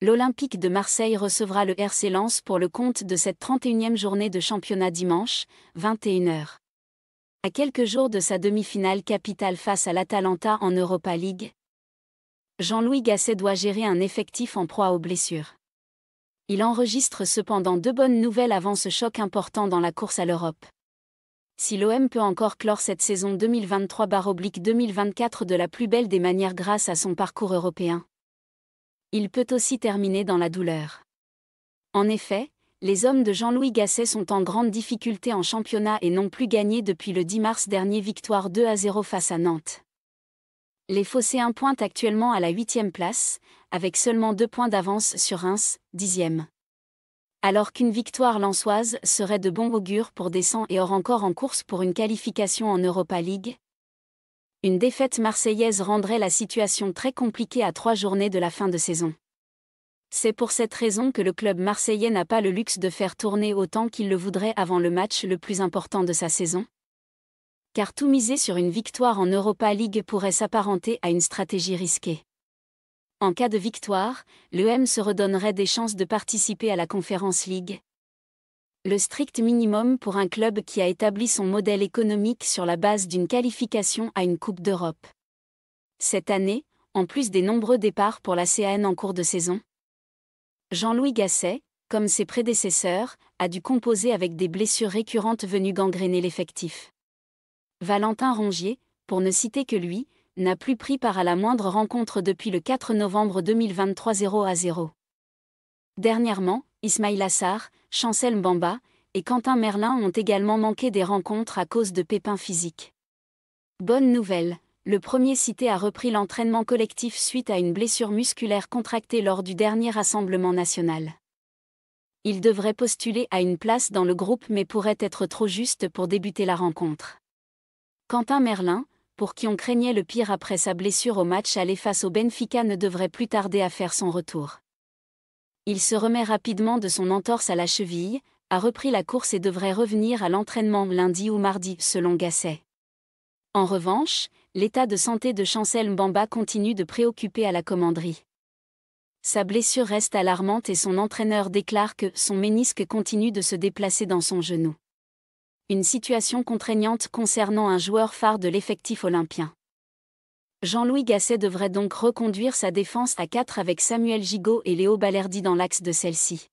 l'Olympique de Marseille recevra le RC Lens pour le compte de cette 31e journée de championnat dimanche, 21h. À quelques jours de sa demi-finale capitale face à l'Atalanta en Europa League, Jean-Louis Gasset doit gérer un effectif en proie aux blessures. Il enregistre cependant deux bonnes nouvelles avant ce choc important dans la course à l'Europe. Si l'OM peut encore clore cette saison 2023-2024 de la plus belle des manières grâce à son parcours européen, il peut aussi terminer dans la douleur. En effet, les hommes de Jean-Louis Gasset sont en grande difficulté en championnat et n'ont plus gagné depuis le 10 mars dernier victoire 2 à 0 face à Nantes. Les Phocéens pointent actuellement à la 8 place, avec seulement deux points d'avance sur Reims, 10e. Alors qu'une victoire lansoise serait de bon augure pour descend et hors encore en course pour une qualification en Europa League, une défaite marseillaise rendrait la situation très compliquée à trois journées de la fin de saison. C'est pour cette raison que le club marseillais n'a pas le luxe de faire tourner autant qu'il le voudrait avant le match le plus important de sa saison. Car tout miser sur une victoire en Europa League pourrait s'apparenter à une stratégie risquée. En cas de victoire, l'EM se redonnerait des chances de participer à la Conférence League, le strict minimum pour un club qui a établi son modèle économique sur la base d'une qualification à une Coupe d'Europe. Cette année, en plus des nombreux départs pour la CAN en cours de saison, Jean-Louis Gasset, comme ses prédécesseurs, a dû composer avec des blessures récurrentes venues gangréner l'effectif. Valentin Rongier, pour ne citer que lui, n'a plus pris part à la moindre rencontre depuis le 4 novembre 2023 0 à 0. Dernièrement, Ismail Assar, Chancel Mbamba et Quentin Merlin ont également manqué des rencontres à cause de pépins physiques. Bonne nouvelle, le premier cité a repris l'entraînement collectif suite à une blessure musculaire contractée lors du dernier Rassemblement national. Il devrait postuler à une place dans le groupe mais pourrait être trop juste pour débuter la rencontre. Quentin Merlin, pour qui on craignait le pire après sa blessure au match aller face au Benfica ne devrait plus tarder à faire son retour. Il se remet rapidement de son entorse à la cheville, a repris la course et devrait revenir à l'entraînement lundi ou mardi, selon Gasset. En revanche, l'état de santé de Chancel Mbamba continue de préoccuper à la commanderie. Sa blessure reste alarmante et son entraîneur déclare que son ménisque continue de se déplacer dans son genou. Une situation contraignante concernant un joueur phare de l'effectif olympien. Jean-Louis Gasset devrait donc reconduire sa défense à 4 avec Samuel Gigot et Léo Balerdi dans l'axe de celle-ci.